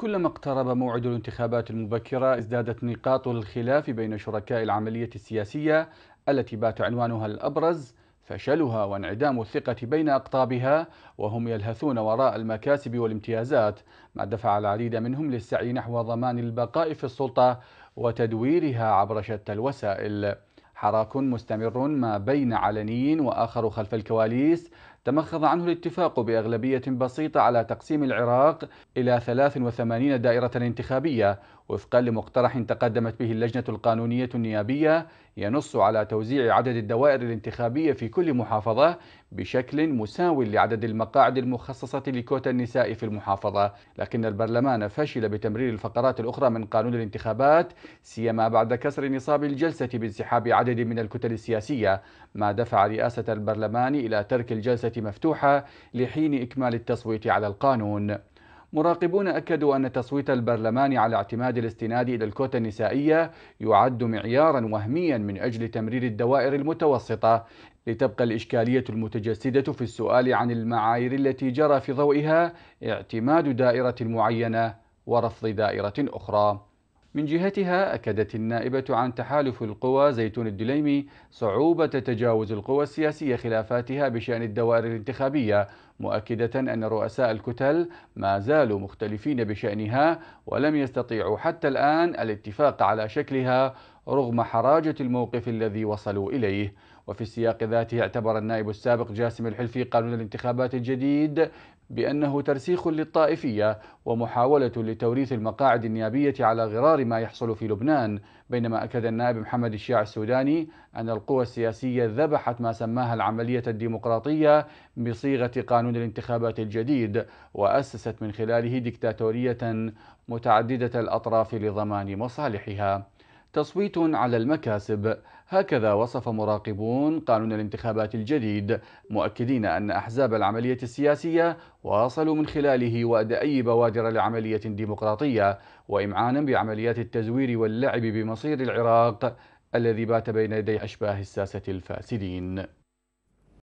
كلما اقترب موعد الانتخابات المبكرة ازدادت نقاط الخلاف بين شركاء العملية السياسية التي بات عنوانها الأبرز فشلها وانعدام الثقة بين أقطابها وهم يلهثون وراء المكاسب والامتيازات ما دفع العديد منهم للسعي نحو ضمان البقاء في السلطة وتدويرها عبر شتى الوسائل حراك مستمر ما بين علنيين وآخر خلف الكواليس تمخض عنه الاتفاق بأغلبية بسيطة على تقسيم العراق إلى 83 دائرة انتخابية وفقا لمقترح تقدمت به اللجنة القانونية النيابية ينص على توزيع عدد الدوائر الانتخابية في كل محافظة بشكل مساو لعدد المقاعد المخصصة لكوتا النساء في المحافظة لكن البرلمان فشل بتمرير الفقرات الأخرى من قانون الانتخابات سيما بعد كسر نصاب الجلسة بانسحاب عدد من الكتل السياسية ما دفع رئاسة البرلمان إلى ترك الجلسة مفتوحة لحين إكمال التصويت على القانون مراقبون أكدوا أن تصويت البرلمان على اعتماد الاستناد إلى الكوتا النسائية يعد معيارا وهميا من أجل تمرير الدوائر المتوسطة لتبقى الإشكالية المتجسدة في السؤال عن المعايير التي جرى في ضوئها اعتماد دائرة معينة ورفض دائرة أخرى من جهتها أكدت النائبة عن تحالف القوى زيتون الدليمي صعوبة تجاوز القوى السياسية خلافاتها بشأن الدوائر الانتخابية مؤكدة أن رؤساء الكتل ما زالوا مختلفين بشأنها ولم يستطيعوا حتى الآن الاتفاق على شكلها رغم حراجة الموقف الذي وصلوا إليه وفي السياق ذاته اعتبر النائب السابق جاسم الحلفي قانون الانتخابات الجديد بأنه ترسيخ للطائفية ومحاولة لتوريث المقاعد النيابية على غرار ما يحصل في لبنان بينما أكد النائب محمد الشيع السوداني أن القوى السياسية ذبحت ما سماها العملية الديمقراطية بصيغة قانون الانتخابات الجديد وأسست من خلاله ديكتاتورية متعددة الأطراف لضمان مصالحها تصويت على المكاسب هكذا وصف مراقبون قانون الانتخابات الجديد مؤكدين أن أحزاب العملية السياسية واصلوا من خلاله وأد أي بوادر لعملية ديمقراطية وإمعانا بعمليات التزوير واللعب بمصير العراق الذي بات بين يدي أشباه الساسة الفاسدين